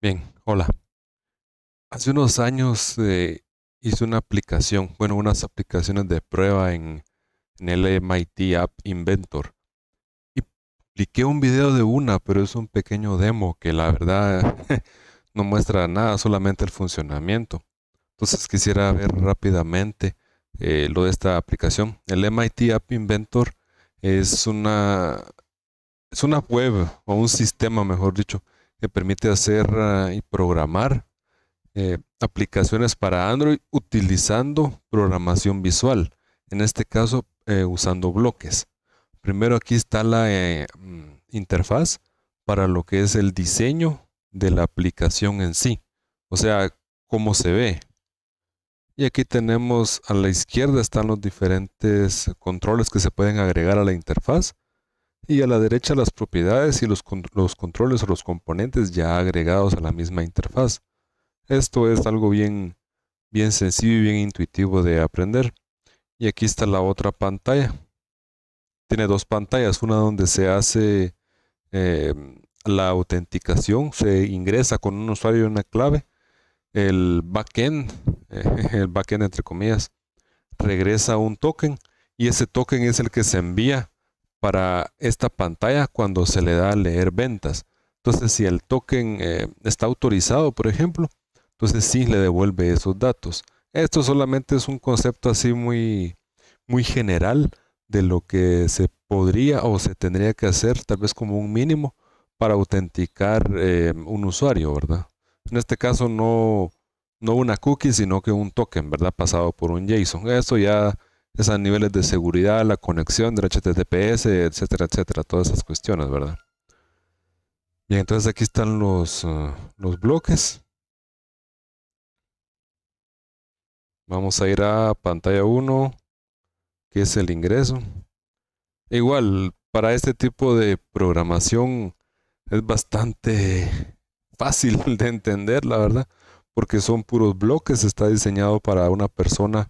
Bien, hola. Hace unos años eh, hice una aplicación, bueno, unas aplicaciones de prueba en, el MIT App Inventor. Y publiqué un video de una, pero es un pequeño demo que la verdad no muestra nada, solamente el funcionamiento. Entonces quisiera ver rápidamente eh, lo de esta aplicación. El MIT App Inventor es una, es una web o un sistema, mejor dicho, que permite hacer ah, y programar eh, aplicaciones para Android utilizando programación visual, en este caso eh, usando bloques. Primero aquí está la eh, mm, interfaz para lo que es el diseño de la aplicación en sí, o sea, cómo se ve. Y aquí tenemos a la izquierda están los diferentes controles que se pueden agregar a la interfaz y a la derecha las propiedades y los, controles o los componentes ya agregados a la misma interfaz. Esto es algo bien, bien sencillo y bien intuitivo de aprender. Y aquí está la otra pantalla. Tiene dos pantallas, una donde se hace em, la autenticación, se ingresa con un usuario y una clave. El backend, eh, el backend entre comillas, regresa un token y ese token es el que se envía para esta pantalla cuando se le da a leer ventas. Entonces, si el token eh, está autorizado, por ejemplo, entonces sí le devuelve esos datos. Esto solamente es un concepto así muy, muy general de lo que se podría o se tendría que hacer, tal vez como un mínimo, para autenticar eh, un usuario, ¿verdad? En este caso no, no una cookie, sino que un token, ¿verdad? Pasado por un JSON. eso ya es niveles de seguridad, la conexión del HTTPS, etcétera, etcétera, todas esas cuestiones, ¿verdad? Bien, entonces aquí están los, eh, los bloques. Vamos a ir a pantalla 1, que es el ingreso. Igual, para este tipo de programación es bastante fácil de entender, la verdad, porque son puros bloques, está diseñado para una persona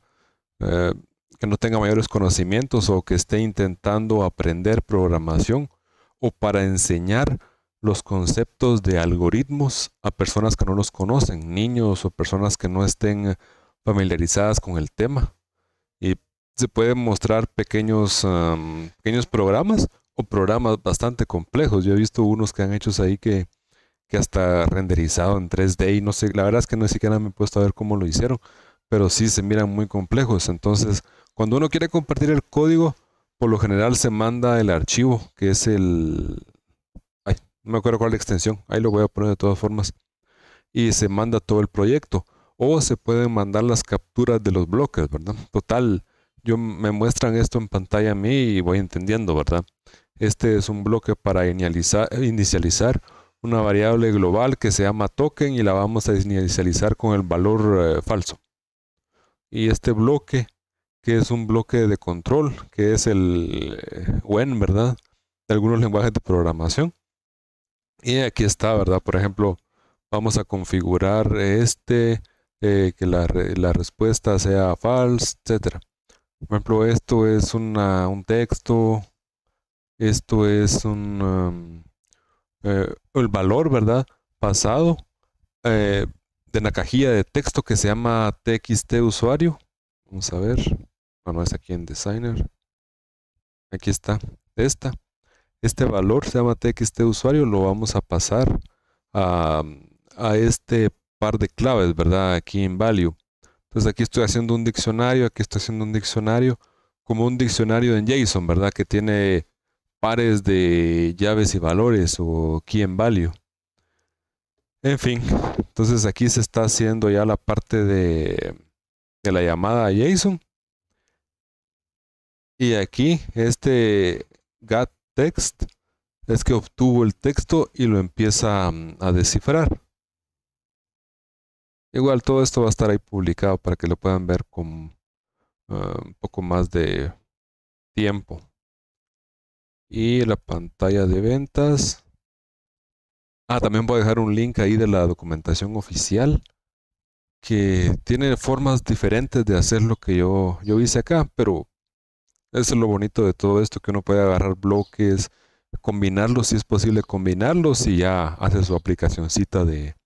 eh, que no tenga mayores conocimientos o que esté intentando aprender programación o para enseñar los conceptos de algoritmos a personas que no los conocen, niños o personas que no estén eh, familiarizadas con el tema. Y se pueden mostrar pequeños, pequeños programas o programas bastante complejos. Yo he visto unos que han hecho ahí que, que hasta renderizado en 3D y no sé, la verdad es que no siquiera me he puesto a ver cómo lo hicieron, pero sí se miran muy complejos. Entonces, cuando uno quiere compartir el código, por lo general se manda el archivo, que es el... Ay, no me acuerdo cuál es la extensión, ahí lo voy a poner de todas formas. Y se manda todo el proyecto. O se pueden mandar las capturas de los bloques, ¿verdad? Total, yo me muestran esto en pantalla a mí y voy entendiendo, ¿verdad? Este es un bloque para inicializar, una variable global que se llama token y la vamos a inicializar con el valor eh, falso. Y este bloque que es un bloque de control, que es el eh, when ¿verdad? De algunos lenguajes de programación. Y aquí está, ¿verdad? Por ejemplo, vamos a configurar este, eh, que la, respuesta sea false, etc. Por ejemplo, esto es un texto, esto es un, um, eh, el valor, ¿verdad? Pasado de una cajilla de texto que se llama txt usuario. Vamos a ver no es aquí en Designer, aquí está, esta. Este valor se llama txt este usuario, lo vamos a pasar a, a este par de claves, ¿verdad? Aquí en value. Entonces aquí estoy haciendo un diccionario, aquí estoy haciendo un diccionario, como un diccionario en JSON, ¿verdad? Que tiene pares de llaves y valores o key en value. En fin, entonces aquí se está haciendo ya la parte de, de la llamada a JSON. Y aquí este get text es que obtuvo el texto y lo empieza mm, a, descifrar. Igual todo esto va a estar ahí publicado para que lo puedan ver con eh, un poco más de tiempo. Y la pantalla de ventas. Ah, también voy a dejar un link ahí de la documentación oficial que tiene formas diferentes de hacer lo que yo, yo hice acá, pero eso es lo bonito de todo esto, que uno puede agarrar bloques, combinarlos si es posible, combinarlos y ya hace su aplicacioncita de,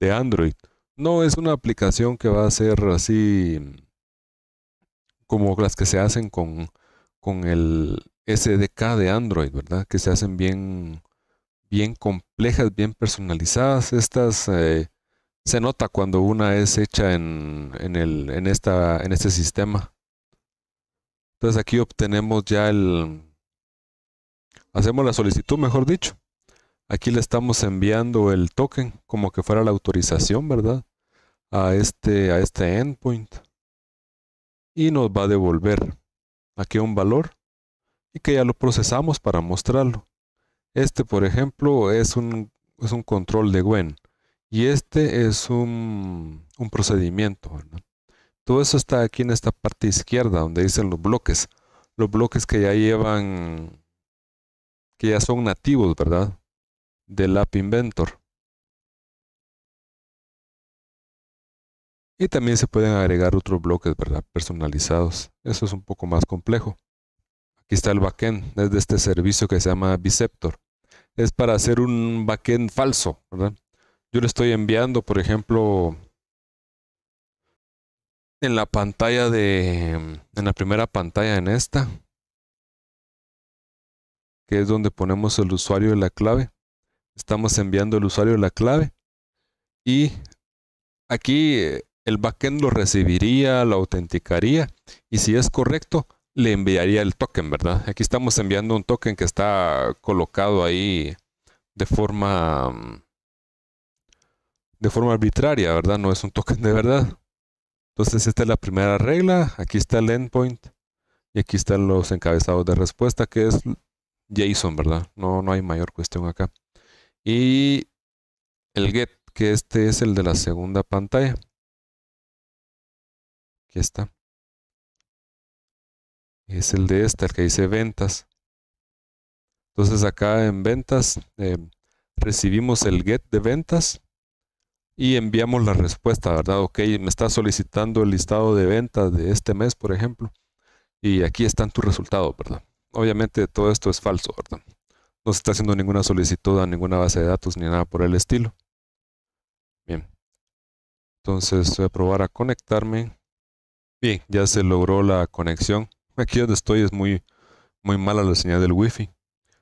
de Android. No es una aplicación que va a ser así como las que se hacen con, con el SDK de Android, ¿verdad? Que se hacen bien, bien complejas, bien personalizadas. Estas eh, se nota cuando una es hecha en, en, el, en, esta, en este sistema. Entonces aquí obtenemos ya el... Hacemos la solicitud, mejor dicho. Aquí le estamos enviando el token como que fuera la autorización, ¿verdad? A este, a este endpoint. Y nos va a devolver aquí un valor y que ya lo procesamos para mostrarlo. Este, por ejemplo, es un, es un control de Gwen y este es un, un procedimiento. ¿verdad? Todo eso está aquí en esta parte izquierda donde dicen los bloques. Los bloques que ya llevan, que ya son nativos, ¿verdad? Del App Inventor. Y también se pueden agregar otros bloques, ¿verdad? Personalizados. Eso es un poco más complejo. Aquí está el backend, de este servicio que se llama Biceptor. Es para hacer un backend falso, ¿verdad? Yo le estoy enviando, por ejemplo, en la pantalla de, en la primera pantalla en esta, que es donde ponemos el usuario y la clave. Estamos enviando el usuario de la clave y aquí eh, el backend lo recibiría, lo autenticaría y si es correcto le enviaría el token, ¿verdad? Aquí estamos enviando un token que está colocado ahí de forma mm, de forma arbitraria, ¿verdad? No es un token de verdad. Entonces esta es la primera regla, aquí está el endpoint y aquí están los encabezados de respuesta que es JSON, ¿verdad? No, no hay mayor cuestión acá. Y el get, que este es el de la segunda pantalla. Aquí está. Es el de esta, el que dice ventas. Entonces acá en ventas eh, recibimos el get de ventas y enviamos la respuesta, ¿verdad? Ok, me está solicitando el listado de ventas de este mes, por ejemplo, y aquí están tus resultados, ¿verdad? Obviamente todo esto es falso, ¿verdad? No se está haciendo ninguna solicitud a ninguna base de datos ni nada por el estilo. Bien. Entonces voy a probar a conectarme. Bien, ya se logró la conexión. Aquí donde estoy es muy, muy mala la señal del wifi.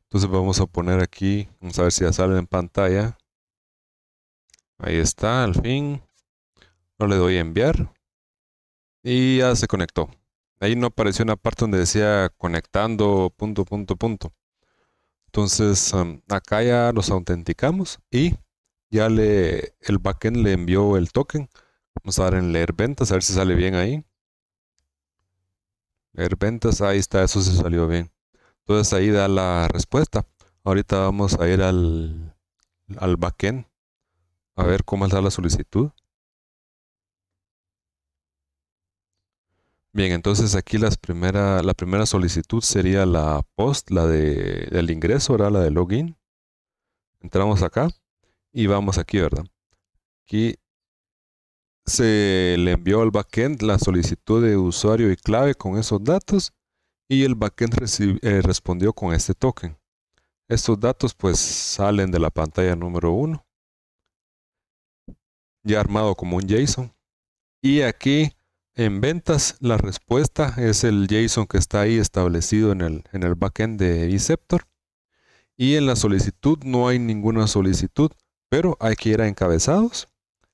Entonces vamos a poner aquí, vamos a ver si ya sale en pantalla. Ahí está, al fin. No le doy a enviar. Y ya se conectó. Ahí no apareció una parte donde decía conectando punto, punto, punto. Entonces acá ya los autenticamos y ya le el backend le envió el token. Vamos a dar en leer ventas, a ver si sale bien ahí. Leer ventas, ahí está, eso se salió bien. Entonces ahí da la respuesta. Ahorita vamos a ir al, al backend a ver cómo está la solicitud. Bien, entonces aquí la primera solicitud sería la post, la del ingreso, era la de login. Entramos acá y vamos aquí, ¿verdad? Aquí se le envió al backend la solicitud de usuario y clave con esos datos y el backend eh, respondió con este token. Estos datos pues salen de la pantalla número 1 ya armado como un JSON. Y aquí en ventas la respuesta es el JSON que está ahí establecido en el, en el backend de biceptor, Y en la solicitud no hay ninguna solicitud, pero hay que ir a encabezados,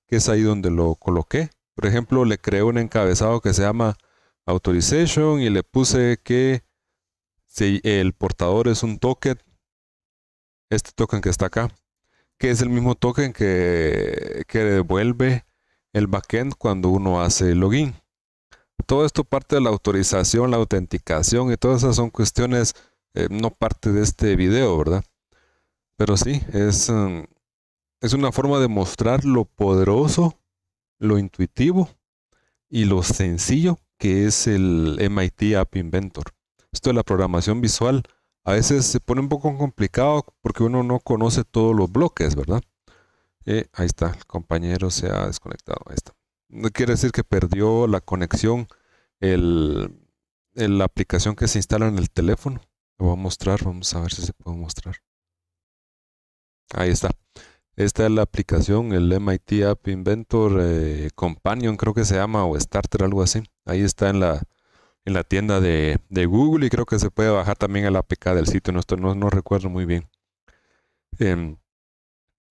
que es ahí donde lo coloqué. Por ejemplo, le creé un encabezado que se llama authorization y le puse que si el portador es un token, este token que está acá, que es el mismo token que, que devuelve el backend cuando uno hace login. Todo esto parte de la autorización, la autenticación y todas esas son cuestiones eh, no parte de este video, ¿verdad? Pero sí, es, em, es una forma de mostrar lo poderoso, lo intuitivo y lo sencillo que es el MIT App Inventor. Esto es la programación visual a veces se pone un poco complicado porque uno no conoce todos los bloques, ¿verdad? Eh, ahí está, el compañero se ha desconectado. Ahí está. No quiere decir que perdió la conexión el, la aplicación que se instala en el teléfono. Lo voy a mostrar, vamos a ver si se puede mostrar. Ahí está. Esta es la aplicación, el MIT App Inventor eh, Companion, creo que se llama, o Starter, algo así. Ahí está en la, en la tienda de, Google y creo que se puede bajar también la APK del sitio, no, no, no recuerdo muy bien. Em,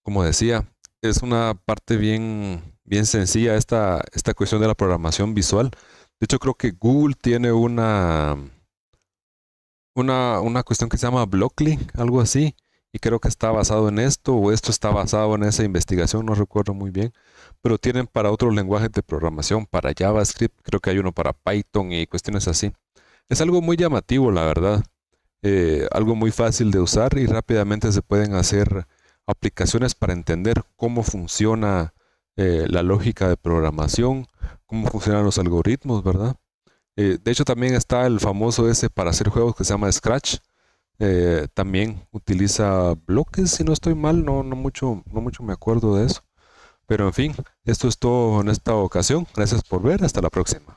como decía, es una parte bien, bien sencilla esta, esta cuestión de la programación visual. De hecho, creo que Google tiene una, una, una cuestión que se llama Blockly, algo así, y creo que está basado en esto o esto está basado en esa investigación, no recuerdo muy bien, pero tienen para otros lenguajes de programación, para JavaScript, creo que hay uno para Python y cuestiones así. Es algo muy llamativo, la verdad, eh, algo muy fácil de usar y rápidamente se pueden hacer aplicaciones para entender cómo funciona eh, la lógica de programación, cómo funcionan los algoritmos, ¿verdad? Eh, de hecho, también está el famoso ese para hacer juegos que se llama Scratch, eh, también utiliza bloques, si no estoy mal, no, no, mucho, no mucho me acuerdo de eso. Pero en fin, esto es todo en esta ocasión. Gracias por ver, hasta la próxima.